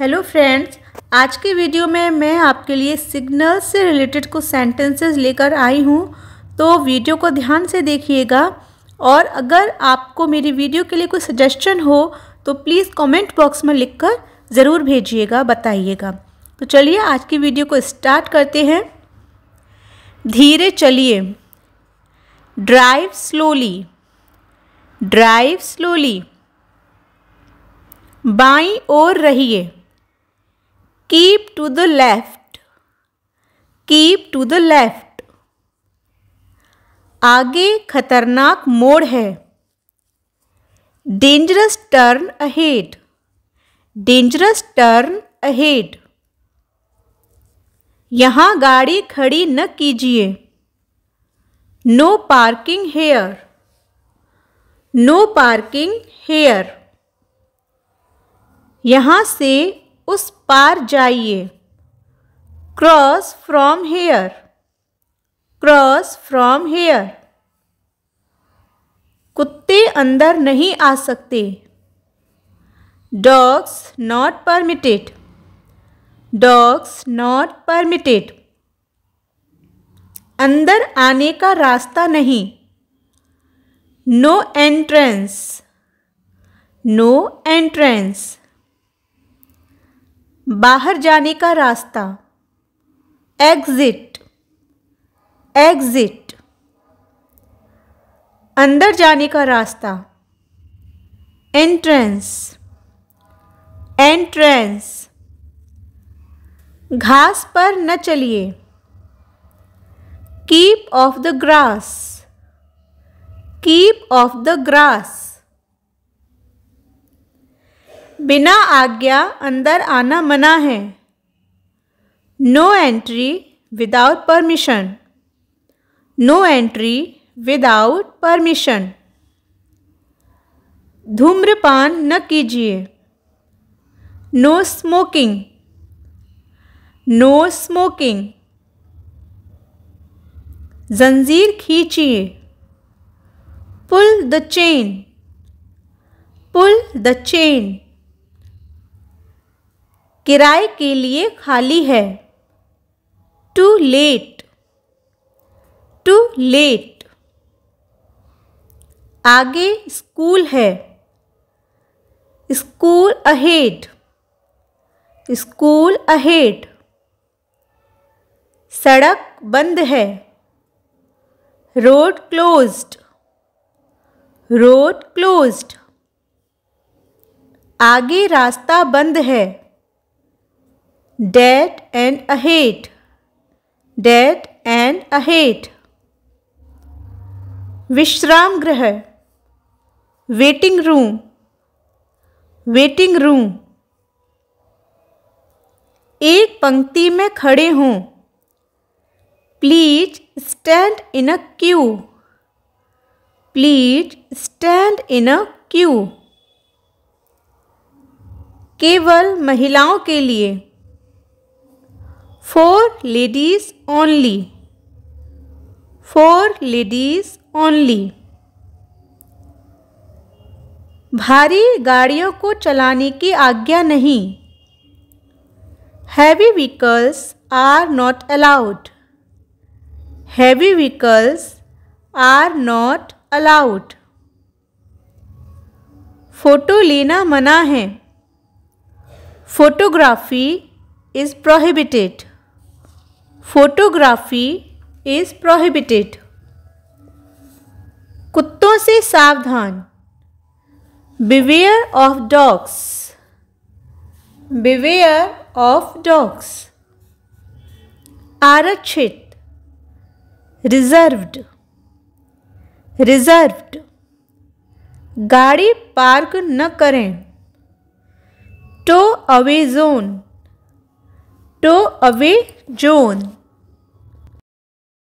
Hello friends आज के video में मैं आपके लिए सिग्नल से रिलेटेड कुछ सेंटेंसेस लेकर आई हूँ तो वीडियो को ध्यान से देखिएगा और अगर आपको मेरी वीडियो के लिए कोई सजेशन हो तो प्लीज़ कमेंट बॉक्स में लिखकर ज़रूर भेजिएगा बताइएगा तो चलिए आज की वीडियो को स्टार्ट करते हैं धीरे चलिए ड्राइव स्लोली ड्राइव स्लोली बाई और रहिए keep to the left keep to the left आगे खतरनाक मोड़ है dangerous turn ahead dangerous turn ahead यहाँ गाड़ी खड़ी न कीजिए no parking here no parking here यहाँ से उस पार जाइए cross from here cross from here कुत्ते अंदर नहीं आ सकते dogs not permitted dogs not permitted अंदर आने का रास्ता नहीं नो एंट्रेंस नो एंट्रेंस बाहर जाने का रास्ता एग्जिट एग्जिट अंदर जाने का रास्ता एंट्रेंस एंट्रेंस घास पर न चलिए keep off the grass keep off the grass बिना आज्ञा अंदर आना मना है no entry without permission no entry without permission धूम्रपान न कीजिए नो स्मोकिंग नो स्मोकिंग जंजीर खींचिए pull the chain pull the chain किराए के लिए खाली है टू लेट टू लेट आगे स्कूल है स्कूल अहेड स्कूल अहेड सड़क बंद है रोड क्लोज्ड रोड क्लोज्ड आगे रास्ता बंद है dead end ahead dead end ahead विश्राम गृह वेटिंग रूम वेटिंग रूम एक पंक्ति में खड़े हों please stand in a queue please stand in a queue केवल महिलाओं के लिए for ladies only for ladies only भारी गाड़ियों को चलाने की आज्ञा नहीं heavy vehicles are not allowed heavy vehicles are not allowed photo लेना मना है photography is prohibited photography is prohibited कुत्तों से सावधान beware of dogs beware of dogs आरक्षित रिजर्व्ड रिजर्व्ड गाड़ी पार्क न करें tow away zone Throw away Joan.